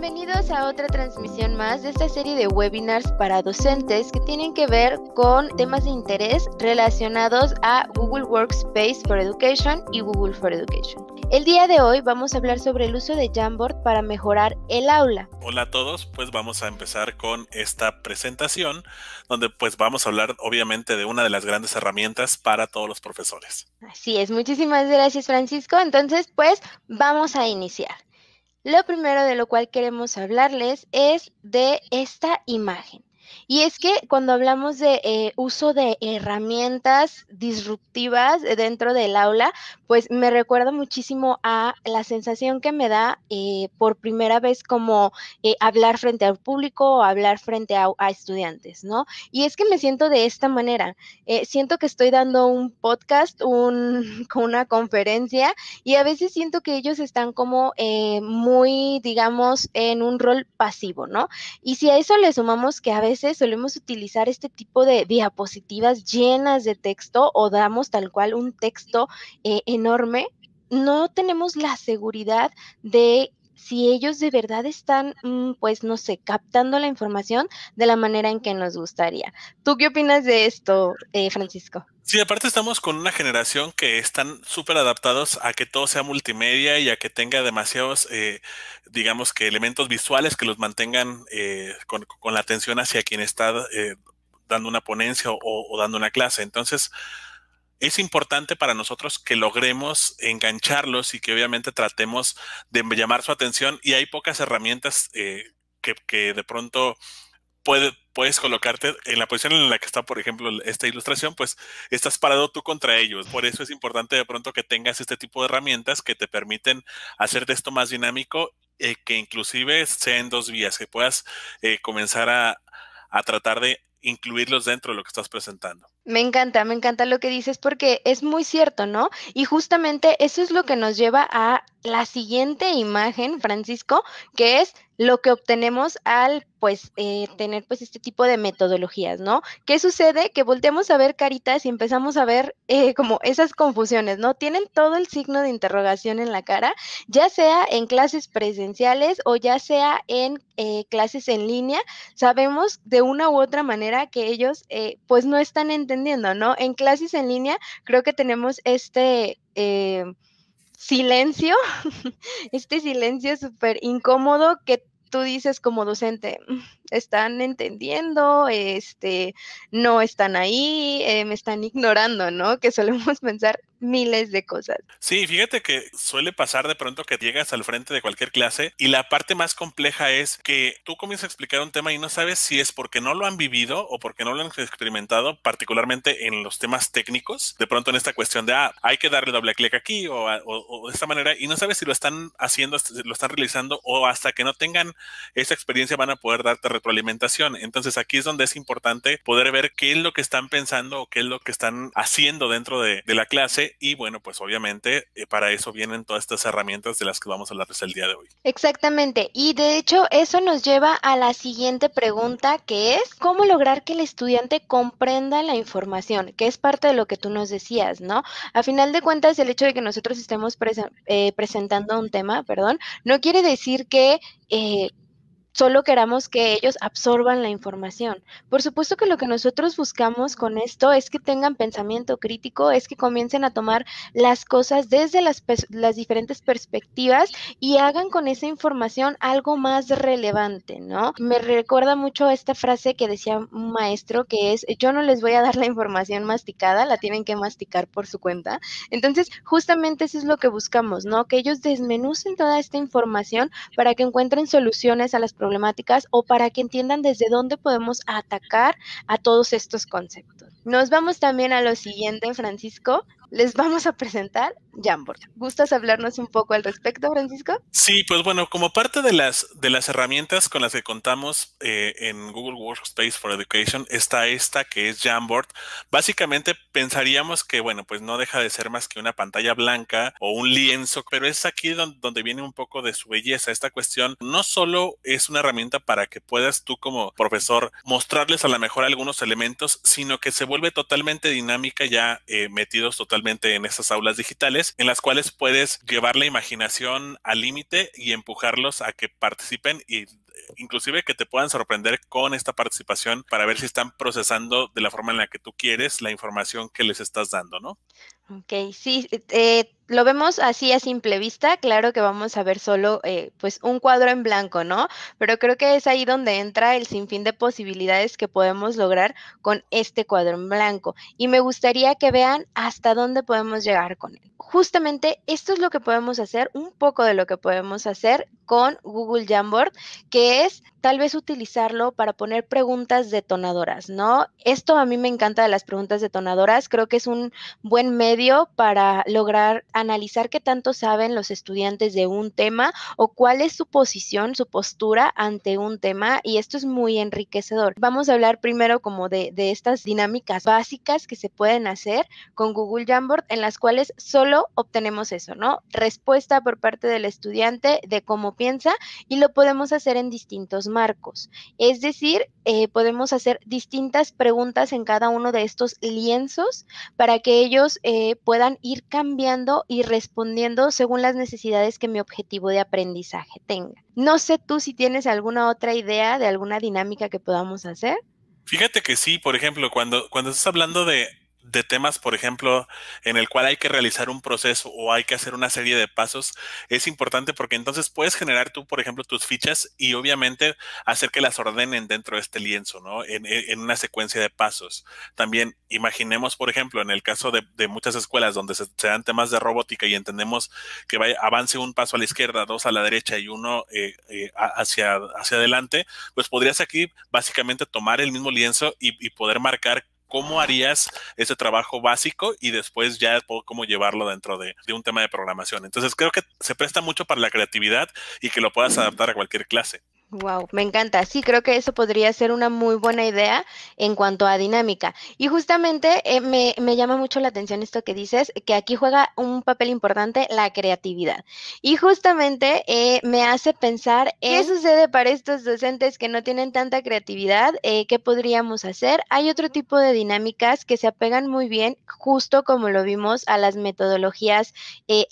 Bienvenidos a otra transmisión más de esta serie de webinars para docentes que tienen que ver con temas de interés relacionados a Google Workspace for Education y Google for Education. El día de hoy vamos a hablar sobre el uso de Jamboard para mejorar el aula. Hola a todos, pues vamos a empezar con esta presentación donde pues vamos a hablar obviamente de una de las grandes herramientas para todos los profesores. Así es, muchísimas gracias Francisco. Entonces pues vamos a iniciar. Lo primero de lo cual queremos hablarles es de esta imagen. Y es que cuando hablamos de eh, uso de herramientas disruptivas eh, dentro del aula, pues me recuerda muchísimo a la sensación que me da eh, por primera vez como hablar frente al público o hablar frente a, estudiantes, ¿no? Y es que me siento de esta manera. siento que estoy dando un podcast, un, una conferencia y a veces siento que ellos están como muy, digamos, en un rol pasivo, ¿no? Y si a eso le sumamos que a veces solemos utilizar este tipo de diapositivas llenas de texto o damos tal cual un texto eh, enorme no tenemos la seguridad de si ellos de verdad están, mm, pues no sé, captando la información de la manera en que nos gustaría. ¿Tú qué opinas de esto, eh, Francisco? Sí, aparte estamos con una generación que están súper adaptados a que todo sea multimedia y a que tenga demasiados, eh, digamos que elementos visuales que los mantengan eh, con, la atención hacia quien está dando una ponencia o, dando una clase. Entonces, es importante para nosotros que logremos engancharlos y que obviamente tratemos de llamar su atención y hay pocas herramientas eh, que, de pronto puedes colocarte en la posición en la que está, por ejemplo, esta ilustración, pues estás parado tú contra ellos. Por eso es importante de pronto que tengas este tipo de herramientas que te permiten hacer de esto más dinámico, eh, que inclusive sean en dos vías, que puedas eh, comenzar a tratar de incluirlos dentro de lo que estás presentando. Me encanta, me encanta lo que dices porque es muy cierto, ¿no? Y justamente eso es lo que nos lleva a la siguiente imagen, Francisco, que es lo que obtenemos al pues eh, tener pues este tipo de metodologías, ¿no? ¿Qué sucede? Que volteamos a ver caritas y empezamos a ver eh, como esas confusiones, ¿no? Tienen todo el signo de interrogación en la cara, ya sea en clases presenciales o ya sea en eh, clases en línea, sabemos de una u otra manera que ellos pues no están entendiendo, ¿no? En clases en línea creo que tenemos este silencio, este silencio súper incómodo que tú dices como docente, están entendiendo, este, no están ahí, eh, me están ignorando, ¿no? Que solemos pensar miles de cosas. Sí, fíjate que suele pasar de pronto que llegas al frente de cualquier clase y la parte más compleja es que tú comienzas a explicar un tema y no sabes si es porque no lo han vivido o porque no lo han experimentado, particularmente en los temas técnicos. De pronto en esta cuestión de, ah, hay que darle doble clic aquí o, de esta manera y no sabes si lo están haciendo, lo están realizando o hasta que no tengan esa experiencia van a poder darte retroalimentación. Entonces aquí es donde es importante poder ver qué es lo que están pensando o qué es lo que están haciendo dentro de, la clase y bueno, pues obviamente eh, para eso vienen todas estas herramientas de las que vamos a hablarles pues, el día de hoy. Exactamente. Y de hecho eso nos lleva a la siguiente pregunta que es cómo lograr que el estudiante comprenda la información, que es parte de lo que tú nos decías, ¿no? A final de cuentas, el hecho de que nosotros estemos eh, presentando un tema, perdón, no quiere decir que... Eh, solo queramos que ellos absorban la información. Por supuesto que lo que nosotros buscamos con esto es que tengan pensamiento crítico, es que comiencen a tomar las cosas desde las, diferentes perspectivas y hagan con esa información algo más relevante, ¿no? Me recuerda mucho esta frase que decía un maestro que es, yo no les voy a dar la información masticada, la tienen que masticar por su cuenta. Entonces, justamente eso es lo que buscamos, ¿no? Que ellos desmenucen toda esta información para que encuentren soluciones a las problemáticas problemáticas o para que entiendan desde dónde podemos atacar a todos estos conceptos. Nos vamos también a lo siguiente, Francisco, les vamos a presentar Jamboard. ¿Gustas hablarnos un poco al respecto, Francisco? Sí, pues bueno, como parte de las, de las herramientas con las que contamos eh, en Google Workspace for Education está esta que es Jamboard. Básicamente pensaríamos que, bueno, pues no deja de ser más que una pantalla blanca o un lienzo, pero es aquí donde, viene un poco de su belleza. Esta cuestión no solo es una herramienta para que puedas tú como profesor mostrarles a lo mejor algunos elementos, sino que se vuelve totalmente dinámica ya eh, metidos totalmente en estas aulas digitales, en las cuales puedes llevar la imaginación al límite y empujarlos a que participen y eh, inclusive que te puedan sorprender con esta participación para ver si están procesando de la forma en la que tú quieres la información que les estás dando, ¿no? Ok, sí, eh, eh, lo vemos así a simple vista, claro que vamos a ver solo eh, pues un cuadro en blanco, ¿no? Pero creo que es ahí donde entra el sinfín de posibilidades que podemos lograr con este cuadro en blanco. Y me gustaría que vean hasta dónde podemos llegar con él. Justamente esto es lo que podemos hacer, un poco de lo que podemos hacer con Google Jamboard, que es tal vez utilizarlo para poner preguntas detonadoras, ¿no? Esto a mí me encanta de las preguntas detonadoras, creo que es un buen medio para lograr analizar qué tanto saben los estudiantes de un tema o cuál es su posición, su postura ante un tema y esto es muy enriquecedor. Vamos a hablar primero como de, de estas dinámicas básicas que se pueden hacer con Google Jamboard en las cuales solo obtenemos eso, ¿no? Respuesta por parte del estudiante de cómo piensa y lo podemos hacer en distintos marcos. Es decir, eh, podemos hacer distintas preguntas en cada uno de estos lienzos para que ellos eh, puedan ir cambiando y respondiendo según las necesidades que mi objetivo de aprendizaje tenga. No sé tú si tienes alguna otra idea de alguna dinámica que podamos hacer. Fíjate que sí, por ejemplo, cuando, cuando estás hablando de de temas, por ejemplo, en el cual hay que realizar un proceso o hay que hacer una serie de pasos, es importante porque entonces puedes generar tú, por ejemplo, tus fichas y obviamente hacer que las ordenen dentro de este lienzo, ¿no? En, en una secuencia de pasos. También imaginemos, por ejemplo, en el caso de, muchas escuelas donde se, dan temas de robótica y entendemos que vaya, avance un paso a la izquierda, dos a la derecha y uno eh, eh, hacia, hacia adelante, pues podrías aquí básicamente tomar el mismo lienzo y poder marcar cómo harías ese trabajo básico y después ya cómo llevarlo dentro de, de, un tema de programación. Entonces creo que se presta mucho para la creatividad y que lo puedas adaptar a cualquier clase. Wow, me encanta. Sí, creo que eso podría ser una muy buena idea en cuanto a dinámica. Y justamente eh, me, llama mucho la atención esto que dices, que aquí juega un papel importante la creatividad. Y justamente eh, me hace pensar en qué sucede para estos docentes que no tienen tanta creatividad, eh, qué podríamos hacer. Hay otro tipo de dinámicas que se apegan muy bien, justo como lo vimos a las metodologías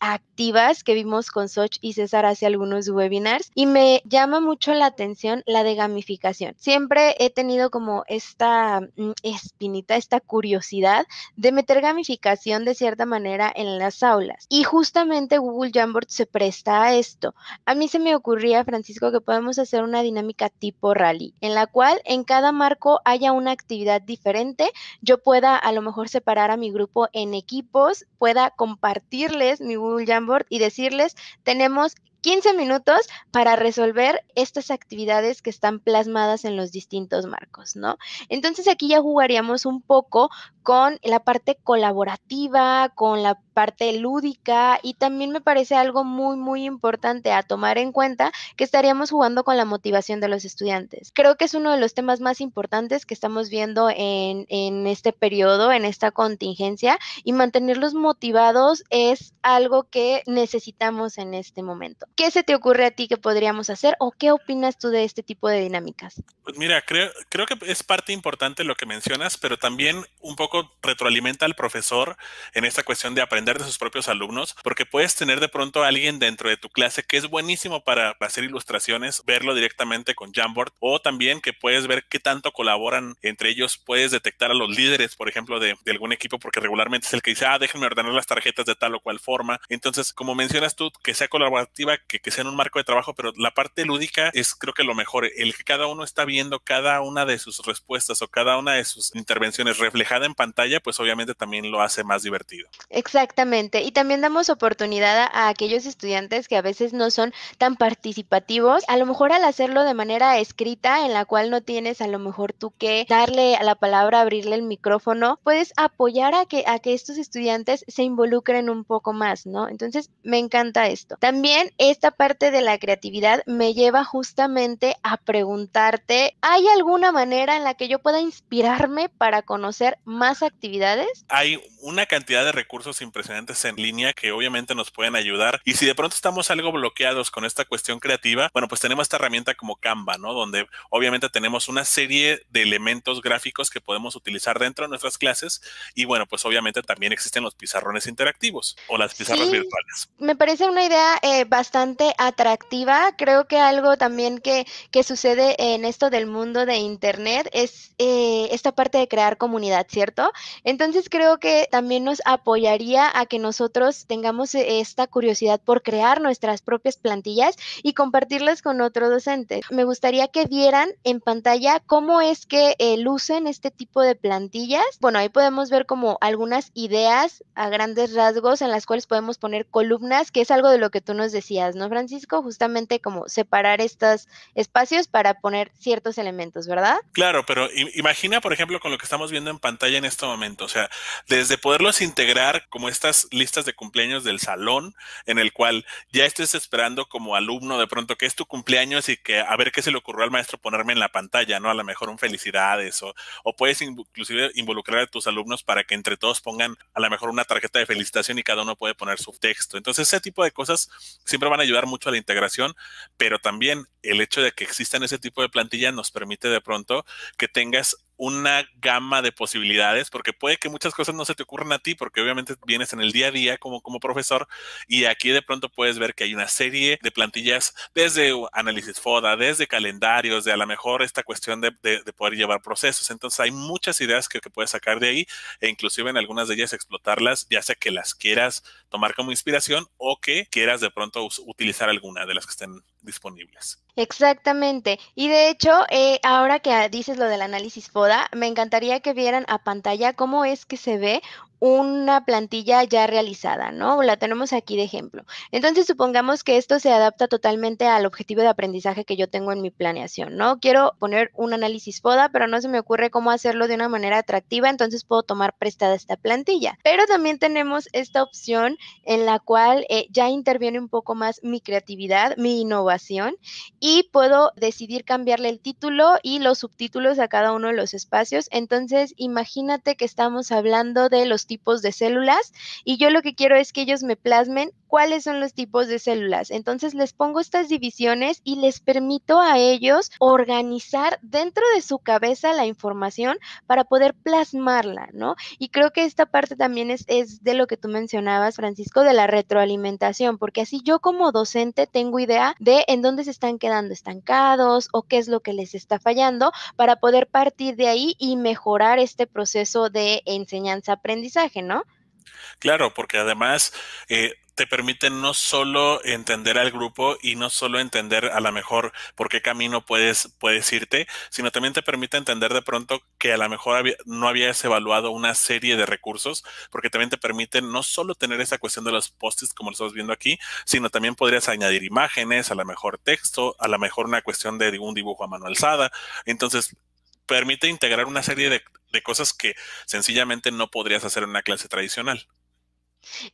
activas que vimos con Soch y César hace algunos webinars. Y me llama mucho la atención la de gamificación. Siempre he tenido como esta mm, espinita, esta curiosidad de meter gamificación de cierta manera en las aulas. Y justamente Google Jamboard se presta a esto. A mí se me ocurría, Francisco, que podemos hacer una dinámica tipo rally, en la cual en cada marco haya una actividad diferente. Yo pueda a lo mejor separar a mi grupo en equipos, pueda compartirles mi Google Jamboard y decirles, tenemos 15 minutos para resolver estas actividades que están plasmadas en los distintos marcos, ¿no? Entonces aquí ya jugaríamos un poco con la parte colaborativa, con la parte lúdica y también me parece algo muy, muy importante a tomar en cuenta que estaríamos jugando con la motivación de los estudiantes. Creo que es uno de los temas más importantes que estamos viendo en, en este periodo, en esta contingencia y mantenerlos motivados es algo que necesitamos en este momento. ¿Qué se te ocurre a ti que podríamos hacer o qué opinas tú de este tipo de dinámicas? Pues mira, creo, creo que es parte importante lo que mencionas, pero también un poco retroalimenta al profesor en esta cuestión de aprender de sus propios alumnos, porque puedes tener de pronto a alguien dentro de tu clase que es buenísimo para hacer ilustraciones, verlo directamente con Jamboard o también que puedes ver qué tanto colaboran entre ellos, puedes detectar a los líderes, por ejemplo, de, de algún equipo, porque regularmente es el que dice, ah, déjenme ordenar las tarjetas de tal o cual forma. Entonces, como mencionas tú, que sea colaborativa, que, sea en un marco de trabajo, pero la parte lúdica es creo que lo mejor, el que cada uno está viendo cada una de sus respuestas o cada una de sus intervenciones reflejada en pantalla, pues obviamente también lo hace más divertido. Exactamente, y también damos oportunidad a aquellos estudiantes que a veces no son tan participativos, a lo mejor al hacerlo de manera escrita, en la cual no tienes a lo mejor tú que darle a la palabra, abrirle el micrófono, puedes apoyar a que, a que estos estudiantes se involucren un poco más, ¿no? Entonces, me encanta esto. También es esta parte de la creatividad me lleva justamente a preguntarte, ¿hay alguna manera en la que yo pueda inspirarme para conocer más actividades? Hay una cantidad de recursos impresionantes en línea que obviamente nos pueden ayudar y si de pronto estamos algo bloqueados con esta cuestión creativa, bueno, pues tenemos esta herramienta como Canva, ¿no? Donde obviamente tenemos una serie de elementos gráficos que podemos utilizar dentro de nuestras clases y bueno, pues obviamente también existen los pizarrones interactivos o las pizarras virtuales. Me parece una idea bastante eh, atractiva. Creo que algo también que, que sucede en esto del mundo de Internet es eh, esta parte de crear comunidad, ¿cierto? Entonces creo que también nos apoyaría a que nosotros tengamos eh, esta curiosidad por crear nuestras propias plantillas y compartirlas con otros docentes. Me gustaría que vieran en pantalla cómo es que eh, lucen este tipo de plantillas. Bueno, ahí podemos ver como algunas ideas a grandes rasgos en las cuales podemos poner columnas, que es algo de lo que tú nos decías, ¿no, Francisco? Justamente como separar estos espacios para poner ciertos elementos, ¿verdad? Claro, pero imagina, por ejemplo, con lo que estamos viendo en pantalla en este momento, o sea, desde poderlos integrar como estas listas de cumpleaños del salón, en el cual ya estés esperando como alumno de pronto que es tu cumpleaños y que a ver qué se le ocurrió al maestro ponerme en la pantalla, ¿no? A lo mejor un felicidades o, o puedes inclusive involucrar a tus alumnos para que entre todos pongan a lo mejor una tarjeta de felicitación y cada uno puede poner su texto. Entonces, ese tipo de cosas siempre van a ayudar mucho a la integración, pero también el hecho de que existan ese tipo de plantilla nos permite de pronto que tengas una gama de posibilidades, porque puede que muchas cosas no se te ocurran a ti, porque obviamente vienes en el día a día como, como profesor y aquí de pronto puedes ver que hay una serie de plantillas desde análisis FODA, desde calendarios, de a lo mejor esta cuestión de, poder llevar procesos. Entonces hay muchas ideas que, que, puedes sacar de ahí e inclusive en algunas de ellas explotarlas, ya sea que las quieras tomar como inspiración o que quieras de pronto utilizar alguna de las que estén disponibles. Exactamente. Y de hecho, eh, ahora que dices lo del análisis FODA, me encantaría que vieran a pantalla cómo es que se ve una plantilla ya realizada, ¿no? La tenemos aquí de ejemplo. Entonces, supongamos que esto se adapta totalmente al objetivo de aprendizaje que yo tengo en mi planeación, ¿no? Quiero poner un análisis FODA, pero no se me ocurre cómo hacerlo de una manera atractiva, entonces puedo tomar prestada esta plantilla. Pero también tenemos esta opción en la cual eh, ya interviene un poco más mi creatividad, mi innovación, y puedo decidir cambiarle el título y los subtítulos a cada uno de los espacios. Entonces, imagínate que estamos hablando de los tipos de células y yo lo que quiero es que ellos me plasmen cuáles son los tipos de células. Entonces les pongo estas divisiones y les permito a ellos organizar dentro de su cabeza la información para poder plasmarla, ¿no? Y creo que esta parte también es, de lo que tú mencionabas, Francisco, de la retroalimentación, porque así yo como docente tengo idea de en dónde se están quedando estancados o qué es lo que les está fallando para poder partir de ahí y mejorar este proceso de enseñanza-aprendizaje, ¿no? Claro, porque además eh, te permite no solo entender al grupo y no solo entender a lo mejor por qué camino puedes, puedes irte, sino también te permite entender de pronto que a lo mejor no habías evaluado una serie de recursos, porque también te permite no solo tener esa cuestión de los posts como lo estamos viendo aquí, sino también podrías añadir imágenes, a lo mejor texto, a lo mejor una cuestión de un dibujo a mano alzada. Entonces, permite integrar una serie de, de cosas que sencillamente no podrías hacer en una clase tradicional.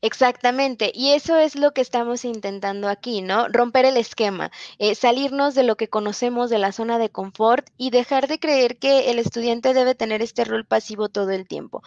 Exactamente, y eso es lo que estamos intentando aquí, ¿no? Romper el esquema, eh, salirnos de lo que conocemos de la zona de confort y dejar de creer que el estudiante debe tener este rol pasivo todo el tiempo,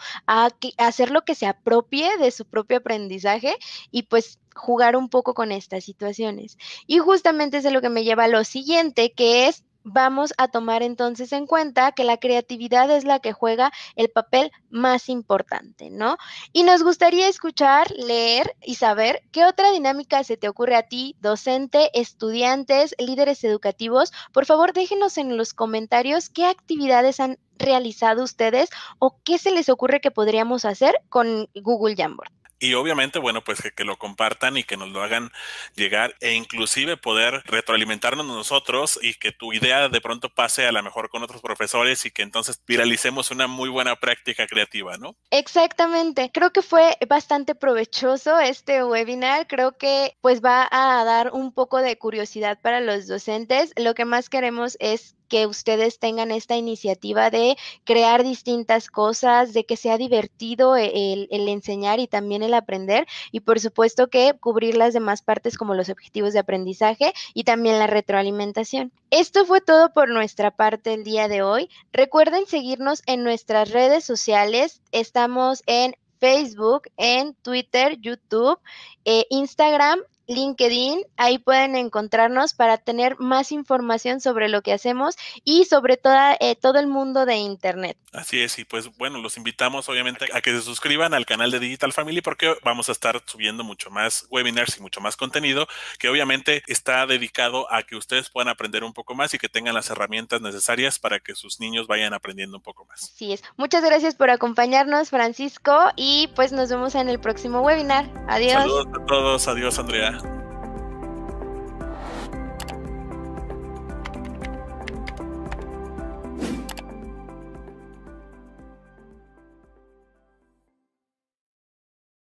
hacer lo que se apropie de su propio aprendizaje y pues jugar un poco con estas situaciones. Y justamente es de lo que me lleva a lo siguiente, que es vamos a tomar entonces en cuenta que la creatividad es la que juega el papel más importante, ¿no? Y nos gustaría escuchar, leer y saber qué otra dinámica se te ocurre a ti, docente, estudiantes, líderes educativos. Por favor, déjenos en los comentarios qué actividades han realizado ustedes o qué se les ocurre que podríamos hacer con Google Jamboard. Y obviamente, bueno, pues que, lo compartan y que nos lo hagan llegar e inclusive poder retroalimentarnos nosotros y que tu idea de pronto pase a la mejor con otros profesores y que entonces viralicemos una muy buena práctica creativa, ¿no? Exactamente. Creo que fue bastante provechoso este webinar. Creo que pues va a dar un poco de curiosidad para los docentes. Lo que más queremos es que ustedes tengan esta iniciativa de crear distintas cosas, de que sea divertido e, el, enseñar y también el aprender y por supuesto que cubrir las demás partes como los objetivos de aprendizaje y también la retroalimentación. Esto fue todo por nuestra parte el día de hoy. Recuerden seguirnos en nuestras redes sociales. Estamos en Facebook, en Twitter, YouTube, eh, Instagram LinkedIn. Ahí pueden encontrarnos para tener más información sobre lo que hacemos y sobre toda, eh, todo el mundo de Internet. Así es, y pues bueno, los invitamos obviamente a que se suscriban al canal de Digital Family porque vamos a estar subiendo mucho más webinars y mucho más contenido que obviamente está dedicado a que ustedes puedan aprender un poco más y que tengan las herramientas necesarias para que sus niños vayan aprendiendo un poco más. Así es. Muchas gracias por acompañarnos, Francisco, y pues nos vemos en el próximo webinar. Adiós. Saludos a todos. Adiós, Andrea.